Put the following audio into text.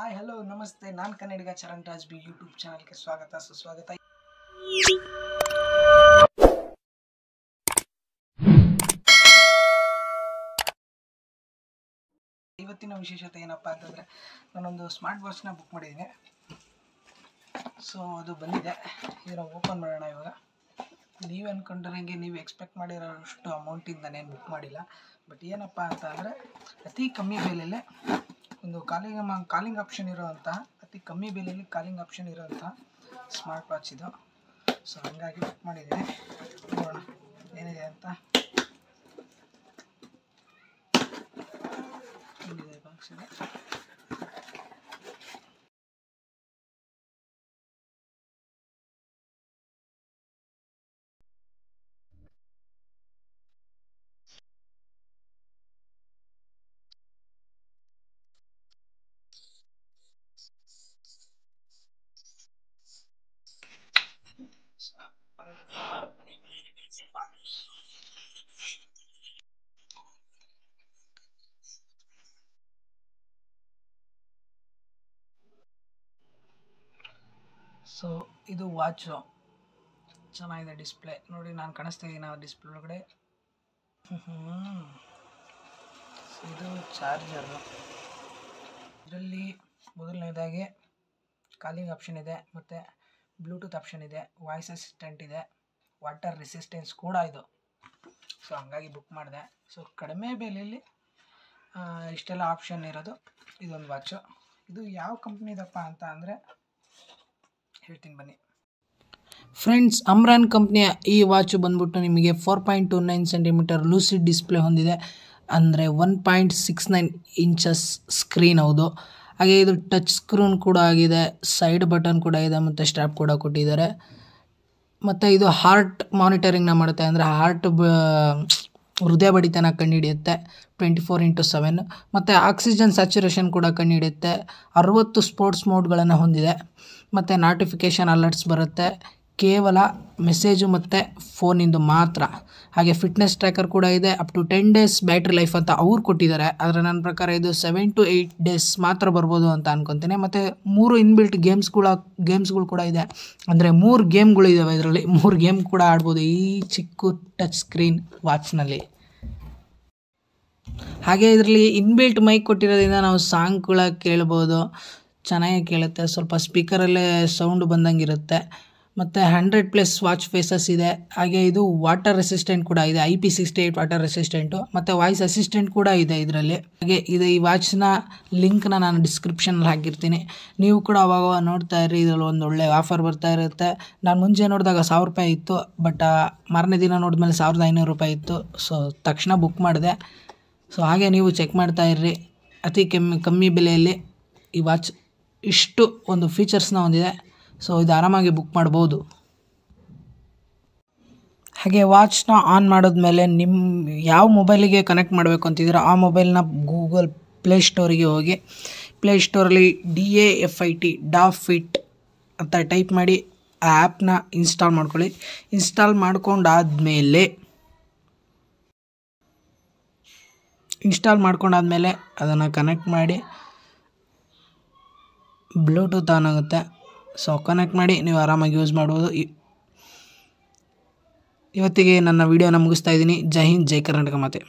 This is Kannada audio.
ಹಾಯ್ ಹಲೋ ನಮಸ್ತೆ ನಾನು ಕನ್ನಡಿಗ ಚರಣ್ ರಾಜ್ ಬಿ ಯೂಟ್ಯೂಬ್ ಚಾನಲ್ಗೆ ಸ್ವಾಗತ ಸುಸ್ವಾಗತ ಇವತ್ತಿನ ವಿಶೇಷತೆ ಏನಪ್ಪ ಅಂತಂದರೆ ನಾನೊಂದು ಸ್ಮಾರ್ಟ್ ವಾಚ್ನ ಬುಕ್ ಮಾಡಿದ್ದೀನಿ ಸೊ ಅದು ಬಂದಿದೆ ಇದನ್ನು ಓಪನ್ ಮಾಡೋಣ ಇವಾಗ ನೀವು ಅಂದ್ಕೊಂಡಿರೋಂಗೆ ನೀವು ಎಕ್ಸ್ಪೆಕ್ಟ್ ಮಾಡಿರೋಷ್ಟು ಅಮೌಂಟಿಂದ ನಾನೇನು ಬುಕ್ ಮಾಡಿಲ್ಲ ಬಟ್ ಏನಪ್ಪ ಅಂತ ಅಂದರೆ ಅತಿ ಕಮ್ಮಿ ಬೆಲೆಯಲ್ಲೇ ಒಂದು ಕಾಲಿಂಗ್ ಕಾಲಿಂಗ್ ಆಪ್ಷನ್ ಇರೋವಂಥ ಅತಿ ಕಮ್ಮಿ ಬೆಲೆಯಲ್ಲಿ ಕಾಲಿಂಗ್ ಆಪ್ಷನ್ ಇರೋವಂಥ ಸ್ಮಾರ್ಟ್ ವಾಚ್ ಇದು ಸೊ ಹಾಗಾಗಿ ಬುಕ್ ಮಾಡಿದ್ದೀನಿ ನೋಡೋಣ ಸೊ ಇದು ವಾಚು ಚೆನ್ನಾಗಿದೆ ಡಿಸ್ಪ್ಲೇ ನೋಡಿ ನಾನು ಕಾಣಿಸ್ತಾ ಇದ್ದೀನಿ ಆ ಡಿಸ್ಪ್ಲೇ ಒಳಗಡೆ ಇದು ಚಾರ್ಜರು ಇದರಲ್ಲಿ ಮೊದಲನೇದಾಗಿ ಕಾಲಿಂಗ್ ಆಪ್ಷನ್ ಇದೆ ಮತ್ತು ಬ್ಲೂಟೂತ್ ಆಪ್ಷನ್ ಇದೆ ವಾಯ್ಸ್ ಅಸಿಸ್ಟೆಂಟ್ ಇದೆ ವಾಟರ್ ರೆಸಿಸ್ಟೆನ್ಸ್ ಕೂಡ ಇದು ಸೊ ಹಂಗಾಗಿ ಬುಕ್ ಮಾಡಿದೆ ಸೊ ಕಡಿಮೆ ಬೆಲೆಯಲ್ಲಿ ಇಷ್ಟೆಲ್ಲ ಆಪ್ಷನ್ ಇರೋದು ಇದೊಂದು ವಾಚು ಇದು ಯಾವ ಕಂಪ್ನಿದಪ್ಪ ಅಂತ ಅಂದರೆ ಹೇಳ್ತೀನಿ ಬನ್ನಿ ಫ್ರೆಂಡ್ಸ್ ಅಮ್ರಾನ್ ಕಂಪ್ನಿಯ ಈ ವಾಚು ಬಂದ್ಬಿಟ್ಟು ನಿಮಗೆ four point two nine centimetre lucid display ಹೊಂದಿದೆ ಅಂದರೆ one point six nine inches screen ಹೌದು ಹಾಗೆ ಇದು ಟಚ್ ಸ್ಕ್ರೀನ್ ಕೂಡ ಆಗಿದೆ ಸೈಡ್ ಬಟನ್ ಕೂಡ ಇದೆ ಮತ್ತು ಸ್ಟ್ಯಾಪ್ ಕೂಡ ಕೊಟ್ಟಿದ್ದಾರೆ ಮತ್ತು ಇದು ಹಾರ್ಟ್ ಮಾನಿಟರಿಂಗ್ನ ಮಾಡುತ್ತೆ ಅಂದರೆ ಹಾರ್ಟ್ ಹೃದಯ ಬಡಿತನ ಕಂಡುಹಿಡಿಯುತ್ತೆ ಟ್ವೆಂಟಿ ಫೋರ್ ಇಂಟು ಸೆವೆನ್ ಮತ್ತು ಆಕ್ಸಿಜನ್ ಸ್ಯಾಚುರೇಷನ್ ಕೂಡ ಕಂಡುಹಿಡಿಯುತ್ತೆ ಅರುವತ್ತು ಸ್ಪೋರ್ಟ್ಸ್ ಮೋಡ್ಗಳನ್ನು ಹೊಂದಿದೆ ಮತ್ತು ನಾಟಿಫಿಕೇಷನ್ ಅಲರ್ಟ್ಸ್ ಬರುತ್ತೆ ಕೇವಲ ಮೆಸೇಜು ಮತ್ತು ಫೋನಿಂದು ಮಾತ್ರ ಹಾಗೆ ಫಿಟ್ನೆಸ್ ಟ್ರ್ಯಾಕರ್ ಕೂಡ ಇದೆ up to ten days battery life ಅಂತ ಅವ್ರು ಕೊಟ್ಟಿದ್ದಾರೆ ಆದರೆ ನನ್ನ ಪ್ರಕಾರ ಇದು ಸೆವೆನ್ ಟು ಏಯ್ಟ್ ಡೇಸ್ ಮಾತ್ರ ಬರ್ಬೋದು ಅಂತ ಅನ್ಕೊತೀನಿ ಮತ್ತು ಮೂರು ಇನ್ಬಿಲ್ಟ್ ಗೇಮ್ಸ್ಗಳ ಗೇಮ್ಸ್ಗಳು ಕೂಡ ಇದೆ ಅಂದರೆ ಮೂರು ಗೇಮ್ಗಳು ಇದ್ದಾವೆ ಇದರಲ್ಲಿ ಮೂರು ಗೇಮ್ ಕೂಡ ಆಡ್ಬೋದು ಈ ಚಿಕ್ಕ ಟಚ್ ಸ್ಕ್ರೀನ್ ವಾಚ್ನಲ್ಲಿ ಹಾಗೆ ಇದರಲ್ಲಿ ಇನ್ಬಿಲ್ಟ್ ಮೈಕ್ ಕೊಟ್ಟಿರೋದ್ರಿಂದ ನಾವು ಸಾಂಗ್ ಕೂಡ ಕೇಳ್ಬೋದು ಚೆನ್ನಾಗಿ ಕೇಳುತ್ತೆ ಸ್ವಲ್ಪ ಸ್ಪೀಕರಲ್ಲೇ ಸೌಂಡ್ ಬಂದಂಗೆ ಇರುತ್ತೆ ಮತ್ತು ಹಂಡ್ರೆಡ್ ಪ್ಲಸ್ ವಾಚ್ ಫೇಸಸ್ ಇದೆ ಹಾಗೆ ಇದು ವಾಟರ್ ರೆಸಿಸ್ಟೆಂಟ್ ಕೂಡ ಇದೆ I P sixty eight water resistant ಮತ್ತು ವಾಯ್ಸ್ ಅಸಿಸ್ಟೆಂಟ್ ಕೂಡ ಇದೆ ಇದರಲ್ಲಿ ಹಾಗೆ ಇದು ಈ ವಾಚ್ನ ಲಿಂಕ್ನ ನಾನು ಡಿಸ್ಕ್ರಿಪ್ಷನಲ್ಲಿ ಹಾಕಿರ್ತೀನಿ ನೀವು ಕೂಡ ಅವಾಗ ನೋಡ್ತಾ ಇರಿ ಇದರಲ್ಲಿ ಒಂದು ಒಳ್ಳೆ ಆಫರ್ ಬರ್ತಾ ಇರುತ್ತೆ ನಾನು ಮುಂಚೆ ನೋಡಿದಾಗ ಸಾವಿರ ರೂಪಾಯಿ ಇತ್ತು ಬಟ್ ಮಾರನೇ ದಿನ ಮೇಲೆ ಸಾವಿರದ ಐನೂರು ರೂಪಾಯಿ ಇತ್ತು ಸೊ ತಕ್ಷಣ ಬುಕ್ ಮಾಡಿದೆ ಸೊ ಹಾಗೆ ನೀವು ಚೆಕ್ ಮಾಡ್ತಾ ಇರ್ರಿ ಅತಿ ಕೆಮ್ಮಿ ಕಮ್ಮಿ ಬೆಲೆಯಲ್ಲಿ ಈ ವಾಚ್ ಇಷ್ಟು ಒಂದು ಫೀಚರ್ಸ್ನ ಹೊಂದಿದೆ ಸೊ ಇದು ಆರಾಮಾಗಿ ಬುಕ್ ಮಾಡ್ಬೋದು ಹಾಗೆ ವಾಚ್ನ ಆನ್ ಮಾಡಿದ್ಮೇಲೆ ನಿಮ್ಮ ಯಾವ ಮೊಬೈಲಿಗೆ ಕನೆಕ್ಟ್ ಮಾಡಬೇಕು ಅಂತಿದ್ದೀರೋ ಆ ಮೊಬೈಲ್ನ ಗೂಗಲ್ ಸ್ಟೋರಿಗೆ ಹೋಗಿ ಪ್ಲೇಸ್ಟೋರಲ್ಲಿ D A F I T Da Fit ಅಂತ ಟೈಪ್ ಮಾಡಿ ಆ ಆ್ಯಪ್ನ ಇನ್ಸ್ಟಾಲ್ ಮಾಡ್ಕೊಳ್ಳಿ ಇನ್ಸ್ಟಾಲ್ ಮಾಡ್ಕೊಂಡಾದಮೇಲೆ ಇನ್ಸ್ಟಾಲ್ ಮಾಡ್ಕೊಂಡಾದ್ಮೇಲೆ ಅದನ್ನು ಕನೆಕ್ಟ್ ಮಾಡಿ ಬ್ಲೂಟೂತ್ ಆನ್ ಆಗುತ್ತೆ ಸೊ ಕನೆಕ್ಟ್ ಮಾಡಿ ನೀವು ಆರಾಮಾಗಿ ಯೂಸ್ ಮಾಡ್ಬೋದು ಇವತ್ತಿಗೆ ನನ್ನ ವಿಡಿಯೋನ ಮುಗಿಸ್ತಾ ಇದ್ದೀನಿ ಜೈ ಹಿಂದ್ ಜೈ ಕರ್ನಾಟಕ ಮಾತೆ